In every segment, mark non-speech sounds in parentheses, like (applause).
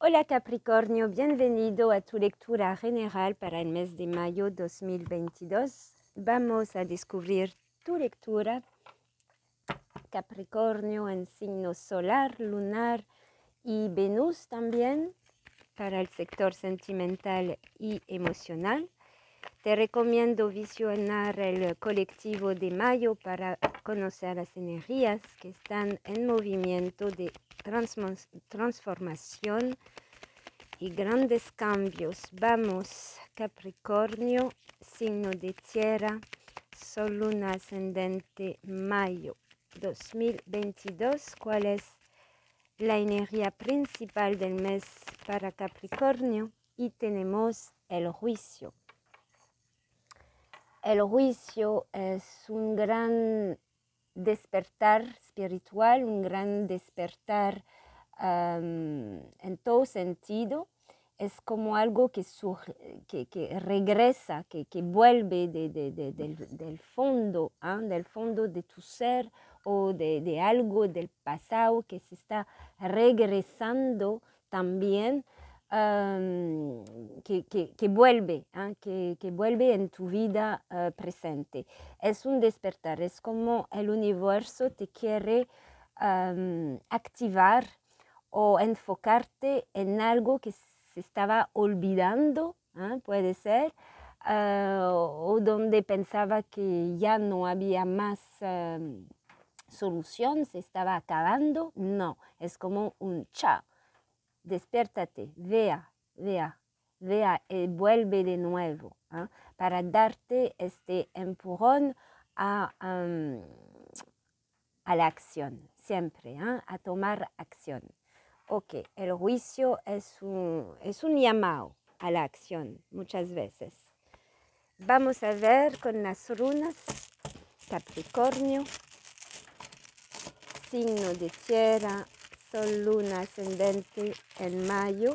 Hola Capricornio, bienvenido a tu lectura general para el mes de mayo 2022. Vamos a descubrir tu lectura Capricornio en signo solar, lunar y Venus también para el sector sentimental y emocional. Te recomiendo visionar el colectivo de mayo para conocer las energías que están en movimiento de transformación y grandes cambios. Vamos, Capricornio, signo de tierra, sol luna ascendente, mayo 2022. ¿Cuál es la energía principal del mes para Capricornio? Y tenemos el juicio. El juicio es un gran despertar espiritual, un gran despertar en todo sentido. Es como algo que, que, regresa, que, vuelve del, fondo, ¿ah? del fondo de tu ser o de, algo del pasado que se está regresando también que, vuelve, ah, que, vuelve en tu vida ah, presente. Es un despertar, es como el universo te quiere activar o enfocarte en algo que se estaba olvidando, ah, puede ser, o donde pensaba que ya no había más solución, se estaba acabando. No, es como un chao despiértate, vea, vea, vea y eh, vuelve de nuevo ¿ah? para darte este empujón a, a la acción, siempre, ¿ah? a tomar acción. Ok, el juicio es un, es un llamado a la acción muchas veces. Vamos a ver con las runas Capricornio, signo de tierra, Sol, Luna, Ascendente en Mayo,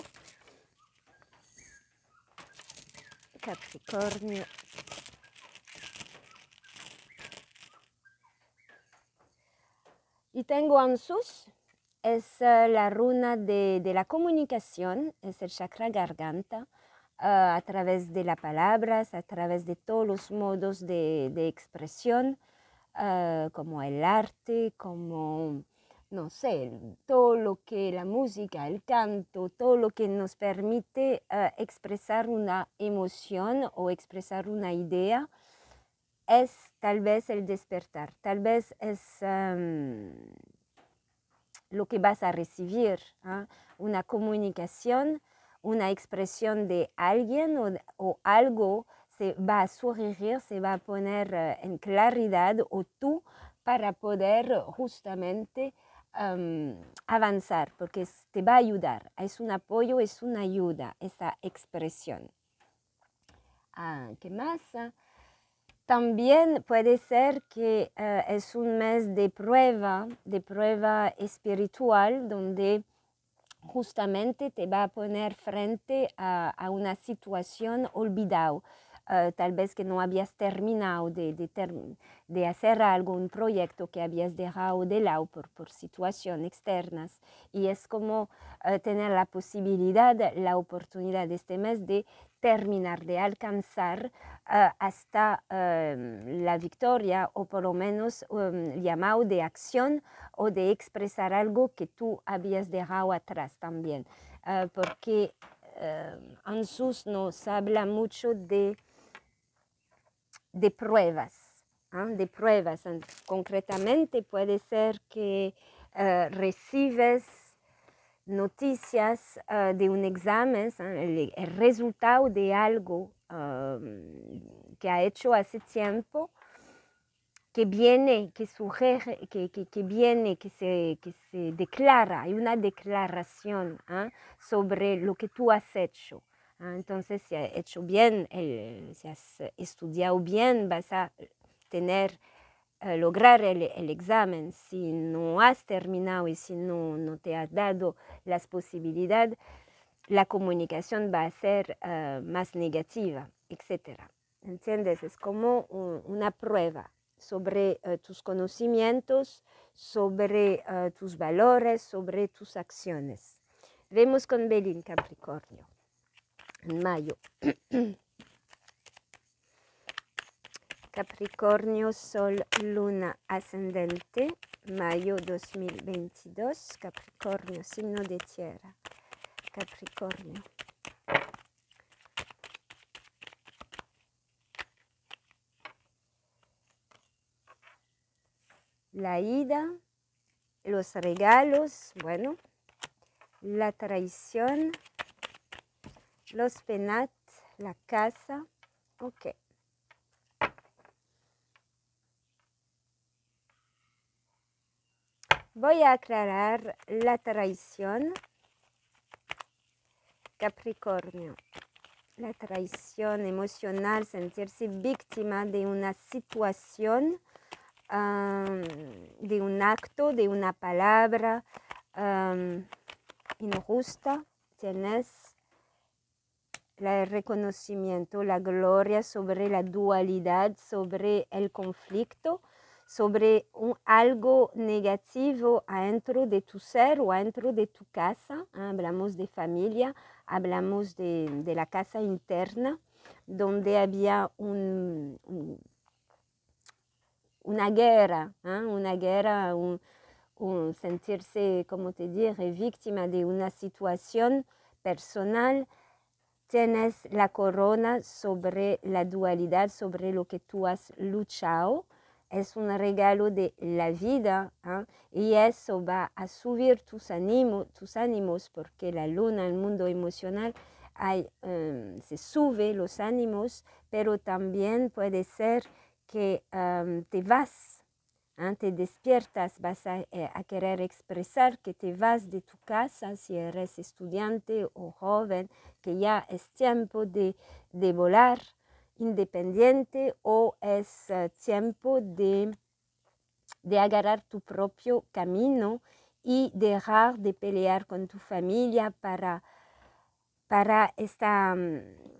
Capricornio. Y tengo Ansus, es eh, la runa de, la comunicación, es el chakra garganta, eh, a través de las palabras, a través de todos los modos de, expresión, eh, como el arte, como no sé, todo lo que la música, el canto, todo lo que nos permite ah, expresar una emoción o expresar una idea, es tal vez el despertar, tal vez es lo que vas a recibir, ¿ah? una comunicación, una expresión de alguien o, algo se va a surgir, se va a poner ah, en claridad o tú para poder justamente avanzar, porque te va a ayudar. Es un apoyo, es una ayuda, esa expresión. Ah, ¿Qué más? Ah, también puede ser que eh, es un mes de prueba, de prueba espiritual, donde justamente te va a poner frente a, a una situación olvidada eh, tal vez que no habías terminado de, hacer algo, un proyecto que habías dejado de lado por, situaciones externas. Y es como eh, tener la posibilidad, la oportunidad de este mes de terminar, de alcanzar eh, hasta la victoria o por lo menos llamar um, llamado de acción o de expresar algo que tú habías dejado atrás también. porque Ansus nos habla mucho de de pruebas, ¿ah? de pruebas. Concretamente puede ser que eh, recibes noticias eh, de un examen, ¿ah? el, resultado de algo que ha hecho hace tiempo, que viene, que surge, que, viene, que se, declara, hay una declaración ¿ah? sobre lo que tú has hecho. Ah, entonces, si has hecho bien, eh, si has estudiado bien, vas a tener, eh, lograr el, examen. Si no has terminado y si no, te has dado las posibilidades, la comunicación va a ser eh, más negativa, etc. ¿Entiendes? Es como una prueba sobre tus conocimientos, sobre tus valores, sobre tus acciones. Vemos con Belín Capricornio mayo. (clears throat) Capricornio, Sol, Luna, Ascendente, mayo 2022. Capricornio, signo de tierra. Capricornio. La ida, los regalos, bueno, la traición, los penat, la casa. Ok. Voy a aclarar la traición. Capricornio. La traición emocional, sentirse víctima de una situación, de un acto, de una palabra injusta. Tienes el reconocimiento, la gloria sobre la dualidad, sobre el conflicto, sobre algo negativo dentro de tu ser o dentro de tu casa. Hablamos de familia, hablamos de, la casa interna, donde había un, una guerra, ¿ah? una guerra, un, sentirse, como te diré, víctima de una situación personal tienes la corona sobre la dualidad, sobre lo que tú has luchado. Es un regalo de la vida ¿ah? y eso va a subir tus, ánimos tus ánimos porque la luna, el mundo emocional, hay, em, se sube los ánimos, pero también puede ser que em, te vas antes ¿ah? despiertas, vas eh, a, querer expresar que te vas de tu casa, si eres estudiante o joven, que ya es tiempo de, volar independiente o es eh, tiempo de, de agarrar tu propio camino y dejar de pelear con tu familia para, para esta... Mm,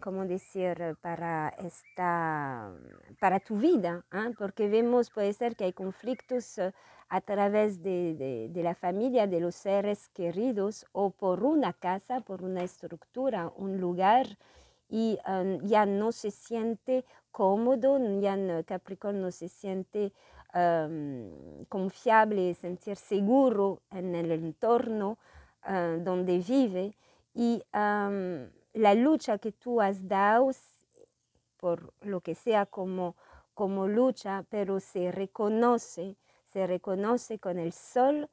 como decir, para, esta, mm, para tu vida, ¿ah? porque vemos, puede ser que hay conflictos eh, a través de, la familia, de los seres queridos, o por una casa, por una estructura, un lugar, y em, ya no se siente cómodo, ya no, Capricorn no se siente confiable em, confiable, sentir seguro en el entorno eh, donde vive. Y em, la lucha que tú has dado, por lo que sea como, como lucha, pero se reconoce, se reconoce con el sol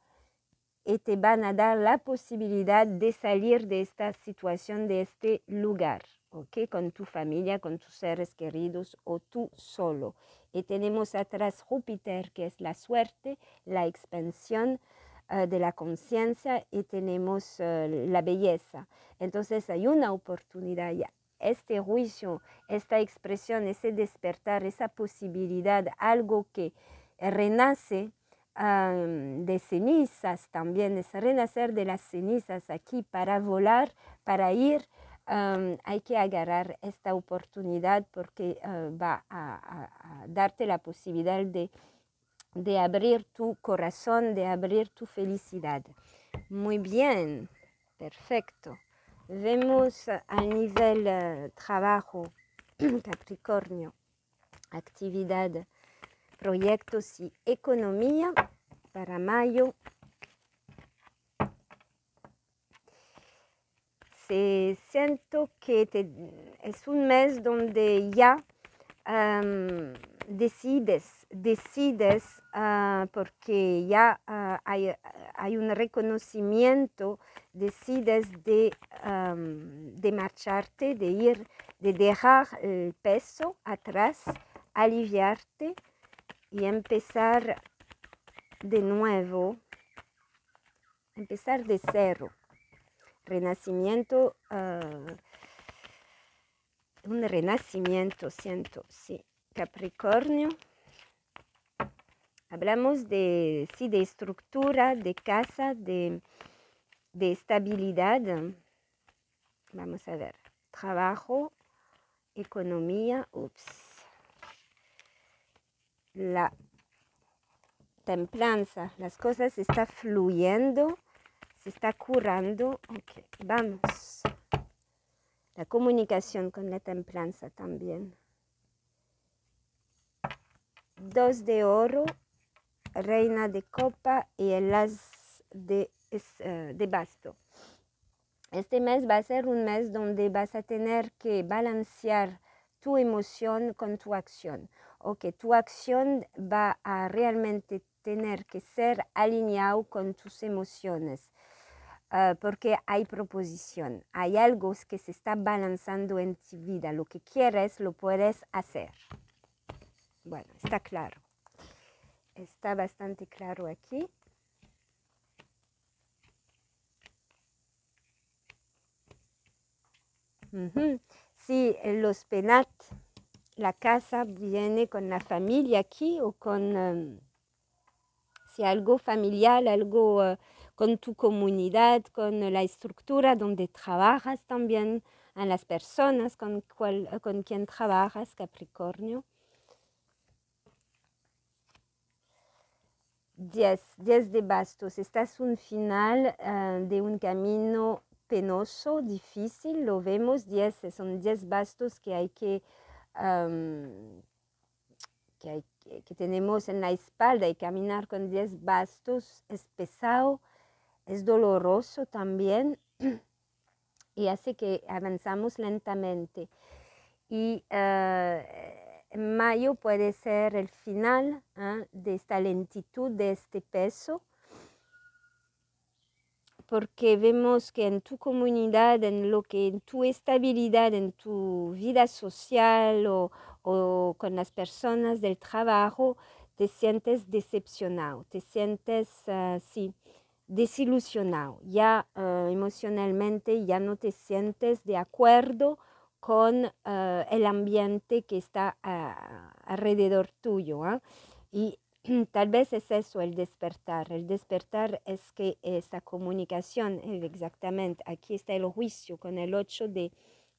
y eh, te van a dar la posibilidad de salir de esta situación, de este lugar, ¿ok? Con tu familia, con tus seres queridos o tú solo. Y tenemos atrás Júpiter, que es la suerte, la expansión, eh, de la conciencia y tenemos eh, la belleza. Entonces hay una oportunidad ya. Este juicio, esta expresión, ese despertar, esa posibilidad, algo que eh, renace de cenizas también, es renacer de las cenizas aquí para volar, para ir. hay que agarrar esta oportunidad porque va a, darte la posibilidad de de abrir tu corazón, de abrir tu felicidad. Muy bien, perfecto. Vemos a nivel eh, trabajo, (clears throat) Capricornio, actividad, proyectos y economía para mayo. Se siento que es un mes donde ya decides, decides ah, porque ya ah, hay, un reconocimiento, decides de, de marcharte, de ir, de dejar el peso atrás, aliviarte y empezar de nuevo, empezar de cero. Renacimiento, ah, un renacimiento, siento, sí. Capricornio. Hablamos de, sí, de estructura, de casa, de, estabilidad. Vamos a ver. Trabajo, economía, ups. La templanza, las cosas están fluyendo, se está curando. vamos. La comunicación con la templanza también dos de oro, reina de copa y el as eh, de, basto. Este mes va a ser un mes donde vas a tener que balancear tu emoción con tu acción o que tu acción va a realmente tener que ser alineado con tus emociones eh, porque hay proposición, hay algo que se está balanzando en tu vida, lo que quieres lo puedes hacer. Bueno, está claro. Está bastante claro aquí. Si Sí, eh, los penat, la casa viene con la familia aquí o con, em, si algo familiar, algo eh, con tu comunidad, con la estructura donde trabajas también, a las personas con, con quien trabajas, Capricornio. 10, 10 de bastos. Este es un final euh, de un camino penoso, difícil, lo vemos, 10, son 10 bastos que hay que, um, que, tenemos en la espalda y caminar con 10 bastos es pesado, es doloroso también y hace que avanzamos lentamente. Y uh, mayo puede ser el final ah, de esta lentitud, de este peso, porque vemos que en tu comunidad, en lo que en tu estabilidad, en tu vida social o, con las personas del trabajo, te sientes decepcionado, te sientes ah, desilusionado, ya ah, emocionalmente ya no te sientes de acuerdo con ah, el ambiente que está alrededor tuyo. ¿ah? Y (clears throat) tal vez es eso el despertar. El despertar es que esa comunicación, exactamente, aquí está el juicio con el 8 de,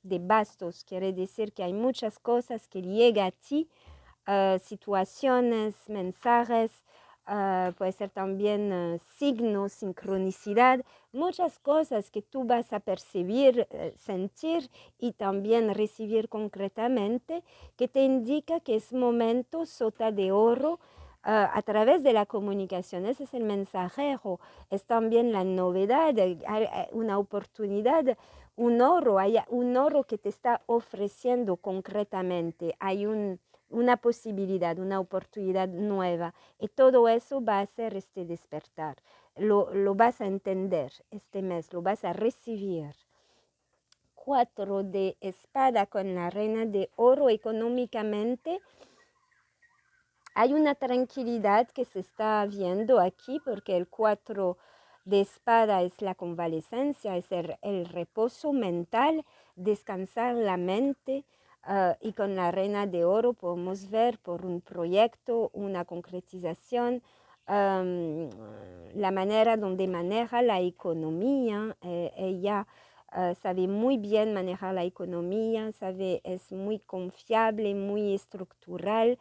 de bastos, quiere decir que hay muchas cosas que llegan a ti, ah, situaciones, mensajes, Ah, puede ser también ah, signo sincronicidad, muchas cosas que tú vas a percibir, eh, sentir y también recibir concretamente, que te indica que es momento sota de oro ah, a través de la comunicación. Ese es el mensajero, es también la novedad, eh, eh, una oportunidad, un oro, hay un oro que te está ofreciendo concretamente, hay un una posibilidad, una oportunidad nueva. Y todo eso va a ser este despertar. Lo, vas a entender este mes, lo vas a recibir. Cuatro de espada con la reina de oro económicamente. Hay una tranquilidad que se está viendo aquí porque el cuatro de espada es la convalecencia, es el reposo mental, descansar la mente, Ah, y con la Reina de Oro podemos ver por un proyecto, una concretización, la manera donde maneja la economía. Eh, ella ah, sabe muy bien manejar la economía, sabe, es muy confiable, muy estructural,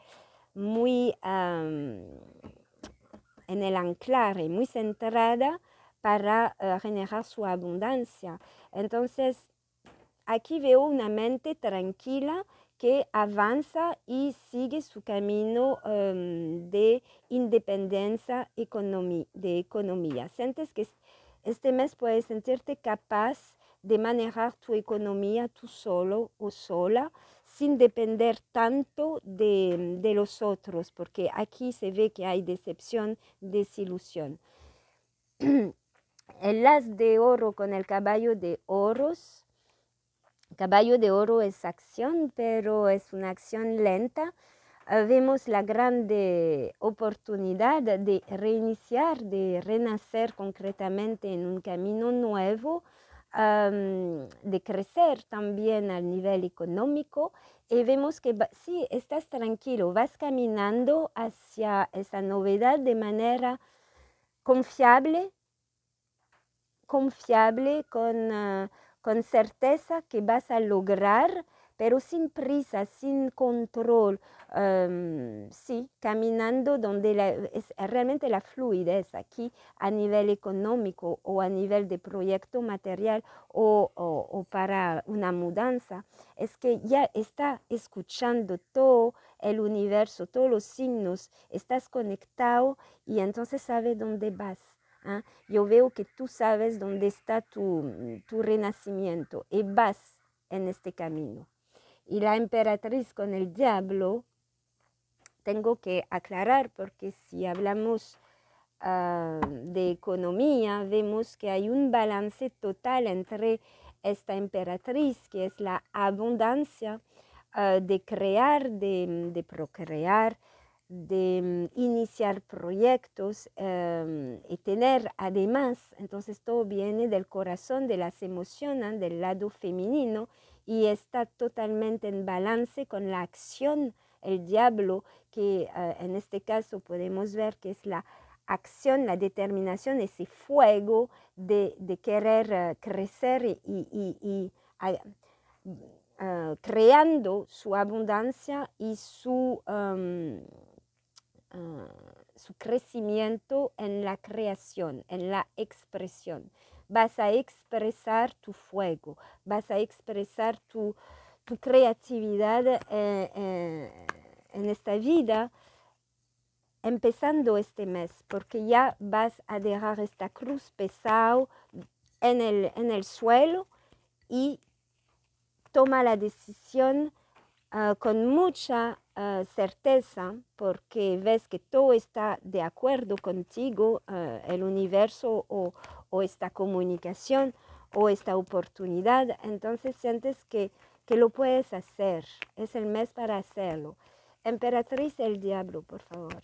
muy en el y muy centrada para ah, generar su abundancia. Entonces, Aquí veo una mente tranquila que avanza y sigue su camino em, de independencia de economía. Sientes que este mes puedes sentirte capaz de manejar tu economía tú solo o sola sin depender tanto de, los otros, porque aquí se ve que hay decepción, desilusión. (clears throat) el las de oro con el caballo de oros Caballo de Oro es acción, pero es una acción lenta. Ah, vemos la grande oportunidad de reiniciar, de renacer concretamente en un camino nuevo, de crecer también al nivel económico. Y vemos que sí, estás tranquilo, vas caminando hacia esa novedad de manera confiable, confiable con... Ah, con certeza que vas a lograr, pero sin prisa, sin control, em, sí, caminando donde es realmente la fluidez aquí a nivel económico o a nivel de proyecto material o, o para una mudanza, es que ya está escuchando todo el universo, todos los signos, estás conectado y entonces sabes dónde vas. ¿ah? Yo veo que tú sabes dónde está tu, renacimiento y vas en este camino. Y la emperatriz con el diablo, tengo que aclarar porque si hablamos ah, de economía, vemos que hay un balance total entre esta emperatriz, que es la abundancia ah, de crear, de procrear, de mm, iniciar proyectos em, y tener además, entonces todo viene del corazón, de las emociones, del lado femenino y está totalmente en balance con la acción, el diablo, que eh, en este caso podemos ver que es la acción, la determinación, ese fuego de, querer eh, crecer y, mm, eh, creando su abundancia y su... Em, Ah, su crecimiento en la creación, en la expresión. Vas a expresar tu fuego, vas a expresar tu, creatividad eh, eh, en esta vida empezando este mes, porque ya vas a dejar esta cruz pesado en el, en el suelo y toma la decisión ah, con mucha Ah, certeza porque ves que todo está de acuerdo contigo, ah, el universo o, esta comunicación o esta oportunidad, entonces sientes que, que lo puedes hacer. Es el mes para hacerlo. Emperatriz el Diablo, por favor.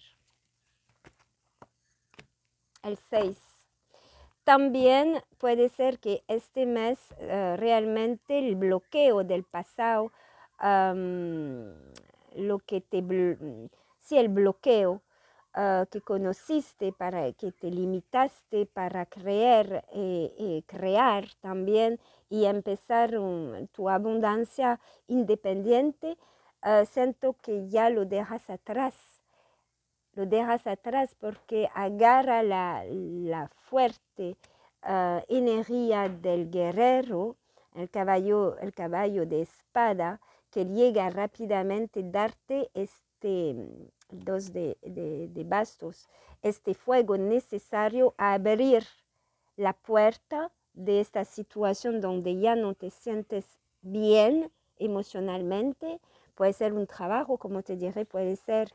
El 6. También puede ser que este mes ah, realmente el bloqueo del pasado lo que te, mm, si el bloqueo ah, que conociste, para que te limitaste para creer, y eh, eh, crear también y empezar tu abundancia independiente, ah, siento que ya lo dejas atrás lo dejas atrás porque agarra la, fuerte ah, energía del guerrero, el caballo, el caballo de espada, llega rápidamente darte este dos mm, de, bastos, este fuego necesario a abrir la puerta de esta situación donde ya no te sientes bien emocionalmente. Puede ser un trabajo, como te diré, puede ser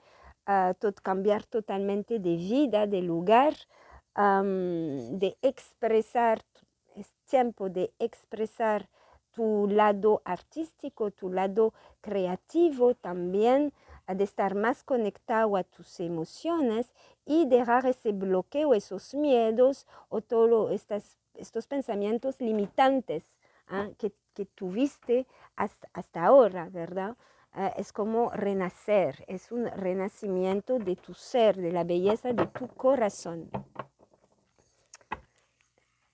ah, cambiar totalmente de vida, de lugar, de expresar, es tiempo de expresar tu lado artístico, tu lado creativo también, de estar más conectado a tus emociones y dejar ese bloqueo, esos miedos o todos estos, estos pensamientos limitantes ah, que, tuviste hasta, ahora, ¿verdad? Ah, es como renacer, es un renacimiento de tu ser, de la belleza de tu corazón.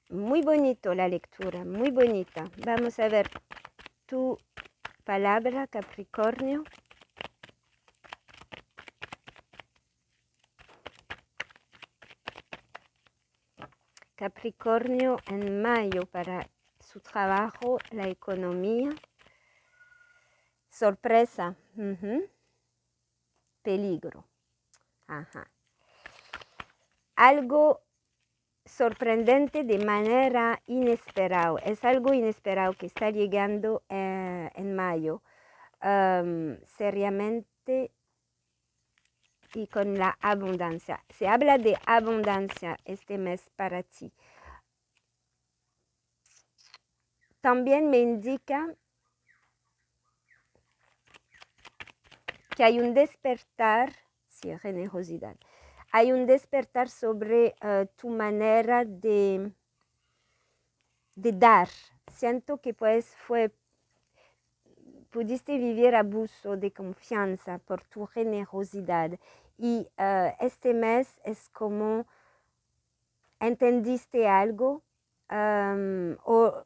Muy bonito la lectura, muy bonita. Vamos a ver tu palabra, Capricornio. Capricornio en mayo para su trabajo, la economía. Sorpresa. Peligro. Ajá. Algo sorprendente de manera inesperada. Es algo inesperado que está llegando eh, en, mayo. seriamente y con la abundancia. Se habla de abundancia este mes para ti. También me indica que hay un despertar, sí, generosidad, hay un despertar sobre ah, tu manera de, de dar. Siento que pues fue, pudiste vivir abuso de confianza por tu generosidad y ah, este mes es como entendiste algo o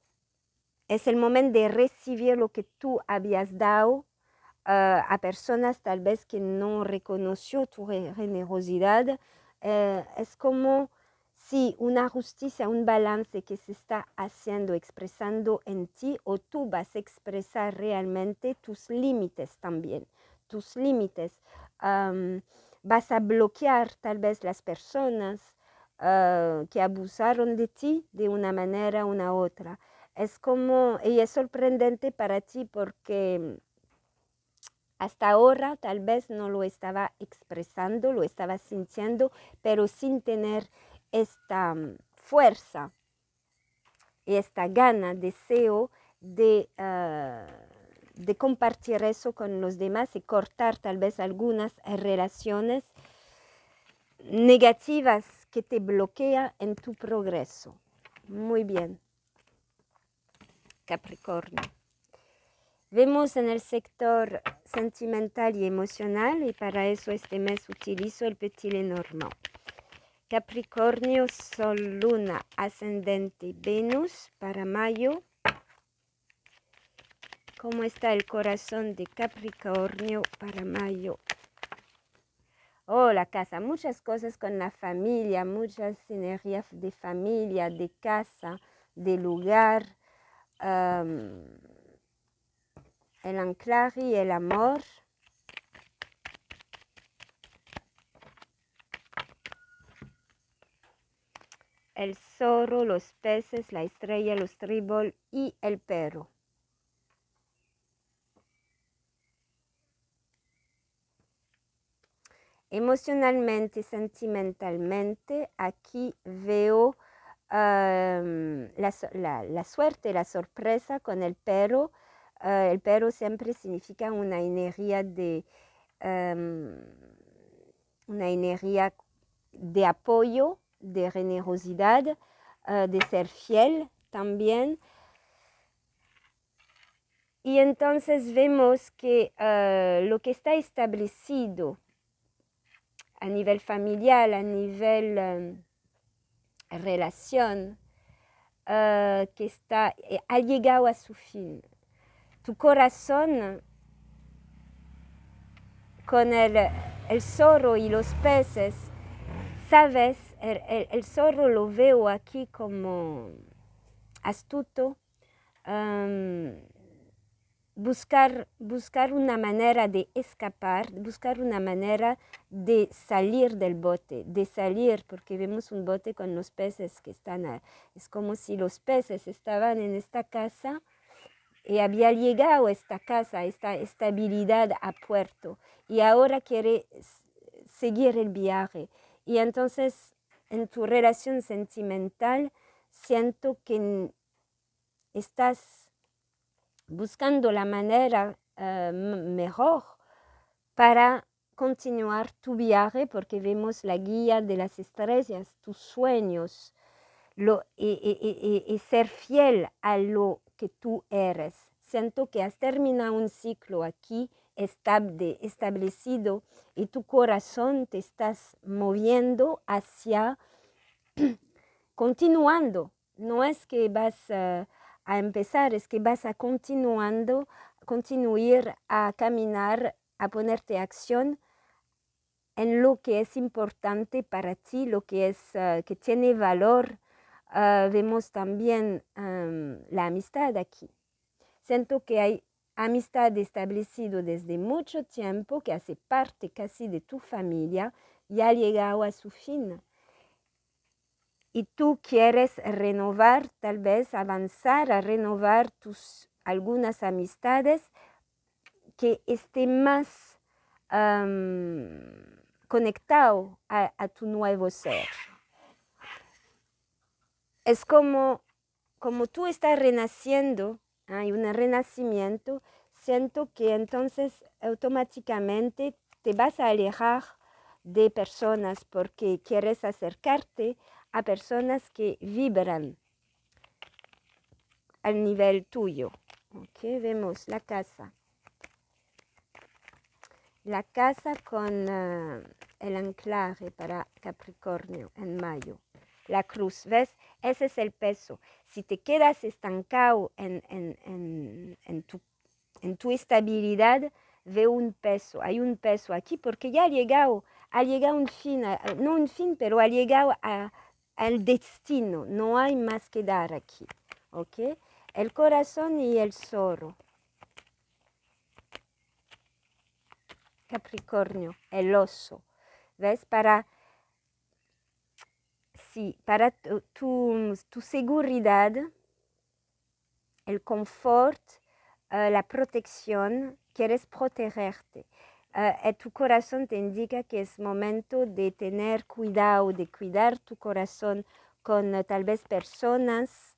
es el momento de recibir lo que tú habías dado eh, a personas tal vez que no reconoció tu generosidad. Eh, es como si una justicia, un balance que se está haciendo, expresando en ti o tú vas a expresar realmente tus límites también, tus límites. vas a bloquear tal vez las personas eh, que abusaron de ti de una manera u otra. Es como, y es sorprendente para ti porque hasta ahora tal vez no lo estaba expresando, lo estaba sintiendo, pero sin tener esta mm, fuerza y esta gana, deseo de, ah, de compartir eso con los demás y cortar tal vez algunas relaciones negativas que te bloquean en tu progreso. Muy bien. Capricornio. Vemos en el sector sentimental y emocional y para eso este mes utilizo el Petit Lenormand. Capricornio, Sol, Luna, Ascendente, Venus para mayo. ¿Cómo está el corazón de Capricornio para mayo? Oh, la casa, muchas cosas con la familia, muchas energías de familia, de casa, de lugar el anclari, y el amor. El zorro, los peces, la estrella, los tribol y el perro. Emocionalmente, sentimentalmente, aquí veo la, la, suerte, la sorpresa con el perro Ah, el pero siempre significa una energía de em, una energía de apoyo, de generosidad, ah, de ser fiel también. Y entonces vemos que ah, lo que está establecido a nivel familiar, a nivel em, relación, que está, eh, ha llegado a su fin tu corazón con el, el zorro y los peces. Sabes, el, el, zorro lo veo aquí como astuto, buscar, buscar una manera de escapar, buscar una manera de salir del bote, de salir, porque vemos un bote con los peces que están, es como si los peces estaban en esta casa y eh, había llegado esta casa, esta estabilidad a puerto, y ahora quiere seguir el viaje. Y entonces en tu relación sentimental siento que estás buscando la manera eh, mejor para continuar tu viaje, porque vemos la guía de las estrellas, tus sueños, lo, y eh, ser fiel a lo que tú eres. Siento que has terminado un ciclo aquí estable, establecido y tu corazón te estás moviendo hacia (clears throat) continuando. No es que vas eh, a empezar, es que vas a continuando, continuar a caminar, a ponerte acción en lo que es importante para ti, lo que es eh, que tiene valor Ah, vemos también la amistad aquí. Siento que hay amistad establecido desde mucho tiempo, que hace parte casi de tu familia y ha llegado a su fin. Y tú quieres renovar, tal vez avanzar a renovar tus algunas amistades que esté más conectado a tu nuevo ser. Es como, como tú estás renaciendo, hay un renacimiento, siento que entonces automáticamente te vas a alejar de personas porque quieres acercarte a personas que vibran al nivel tuyo. Okay, vemos la casa. La casa con eh, el anclaje para Capricornio en mayo. La cruz, ¿ves? Ese es el peso. Si te quedas estancado en, tu, estabilidad, ve un peso, hay un peso aquí porque ya ha llegado, ha llegado un fin, no un fin, pero ha llegado al destino, no hay más que dar aquí. ¿ok? El corazón y el zorro. Capricornio, el oso. ¿Ves? Para si para tu, seguridad, el confort, eh, la protección, quieres protegerte. Uh, tu corazón te indica que es momento de tener cuidado, de cuidar tu corazón con eh, tal vez personas,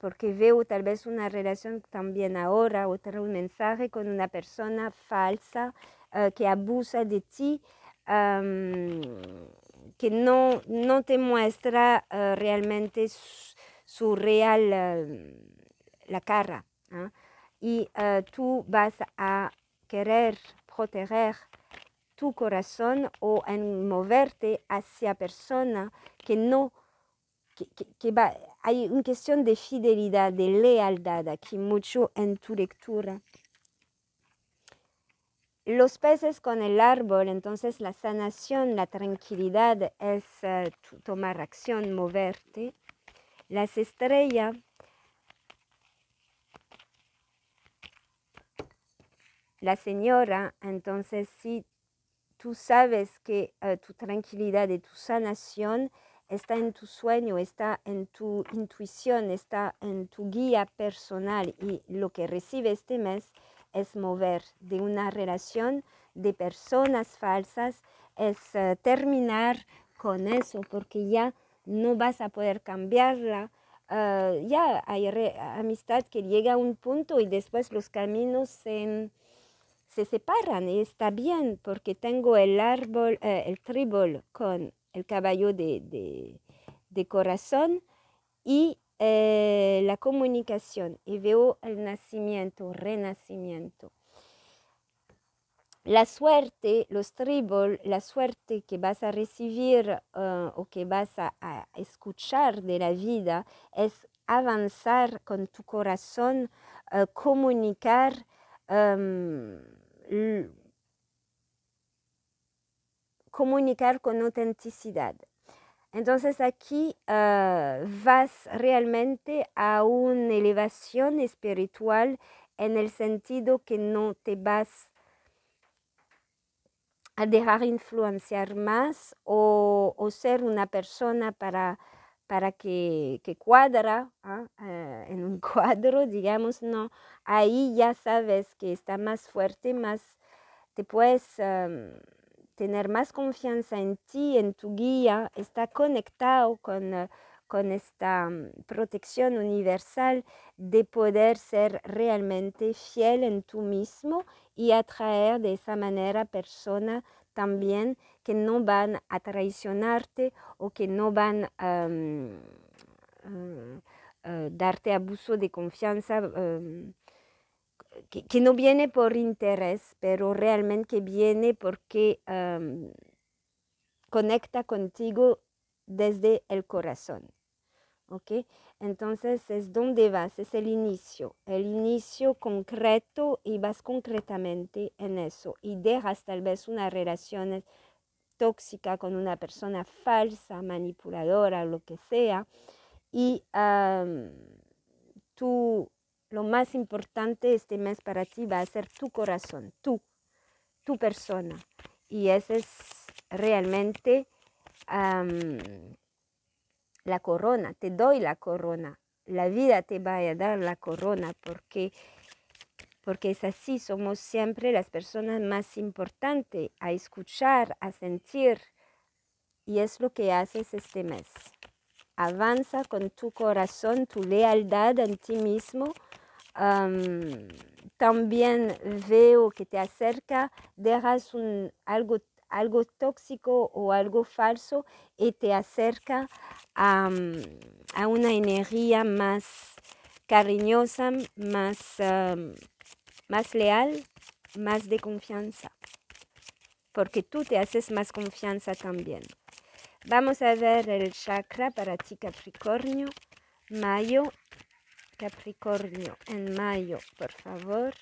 porque veo tal vez una relación también ahora, otro un mensaje con una persona falsa que abusa de ti. Em, que no, te muestra ah, realmente su, real, ah, la cara. ¿ah? Y tú vas a querer proteger tu corazón o en moverte hacia persona que no, hay una cuestión de fidelidad, de lealtad aquí mucho en tu lectura los peces con el árbol, entonces la sanación, la tranquilidad es eh, tomar acción, moverte. Las estrellas, la señora, entonces si tú sabes que eh, tu tranquilidad y tu sanación está en tu sueño, está en tu intuición, está en tu guía personal y lo que recibe este mes, es mover de una relación de personas falsas, es eh, terminar con eso, porque ya no vas a poder cambiarla. Eh, ya hay amistad que llega a un punto y después los caminos se, separan y está bien, porque tengo el árbol, eh, el tríbol con el caballo de, de corazón y eh, la comunicación y veo el nacimiento, renacimiento. La suerte, los tribal, la suerte que vas a recibir ah, o que vas a, escuchar de la vida es avanzar con tu corazón, ah, comunicar comunicar con autenticidad. Entonces aquí ah, vas realmente a una elevación espiritual en el sentido que no te vas a dejar influenciar más o, ser una persona para, para que, cuadra ¿ah? Ah, en un (laughs) cuadro, digamos, no. Ahí ya sabes que está más fuerte, más te puedes tener más confianza en ti, en tu guía, está conectado con, eh, con esta mm, protección universal de poder ser realmente fiel en tú mismo y atraer de esa manera personas también que no van a traicionarte o que no van a mm, mm, eh, darte abuso de confianza. Em, que, no viene por interés, pero realmente que viene porque conecta contigo desde el corazón. ¿Ok? Entonces es donde vas, es el inicio, el inicio concreto y vas concretamente en eso y dejas tal vez una relación tóxica con una persona falsa, manipuladora, lo que sea, y tú lo más importante este mes para ti va a ser tu corazón, tú, tu persona. Y esa es realmente la corona, te doy la corona. La vida te va a dar la corona porque porque es así, somos siempre las personas más importantes a escuchar, a sentir, y es lo que haces este mes. Avanza con tu corazón, tu lealtad en ti mismo también veo que te acerca, dejas un, algo, algo tóxico o algo falso y te acerca a, una energía más cariñosa, más, más leal, más de confianza, porque tú te haces más confianza también. Vamos a ver el chakra para ti Capricornio, Mayo Capricornio en mayo, por favor.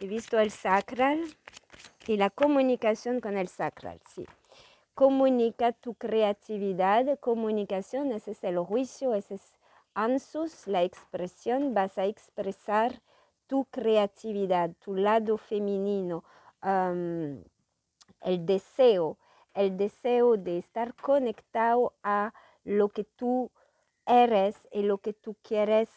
He visto el sacral y la comunicación con el sacral, sí. Comunica tu creatividad, comunicación, ese es el juicio, ese es ansus, la expresión, vas a expresar tu creatividad, tu lado femenino, el deseo, el deseo de estar conectado a lo que tú eres y lo que tú quieres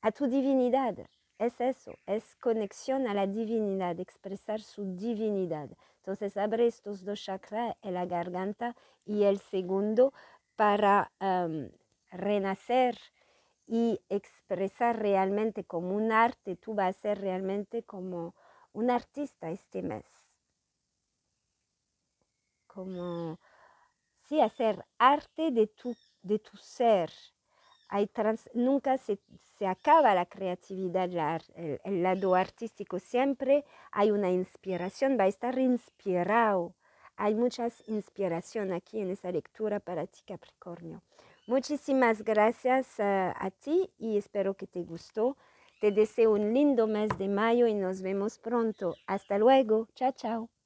a tu divinidad. Es eso, es conexión a la divinidad, expresar su divinidad. Entonces abre estos dos chakras, en la garganta y el segundo, para em, renacer y expresar realmente como un arte. Tú vas a ser realmente como un artista este mes. Como ¿sí? hacer arte de tu, de tu ser. Hay nunca se, se, acaba la creatividad, el, lado artístico, siempre hay una inspiración, va a estar inspirado. Hay muchas inspiración aquí en esa lectura para ti, Capricornio. Muchísimas gracias eh, a ti y espero que te gustó. Te deseo un lindo mes de mayo y nos vemos pronto. Hasta luego. Chao, chao.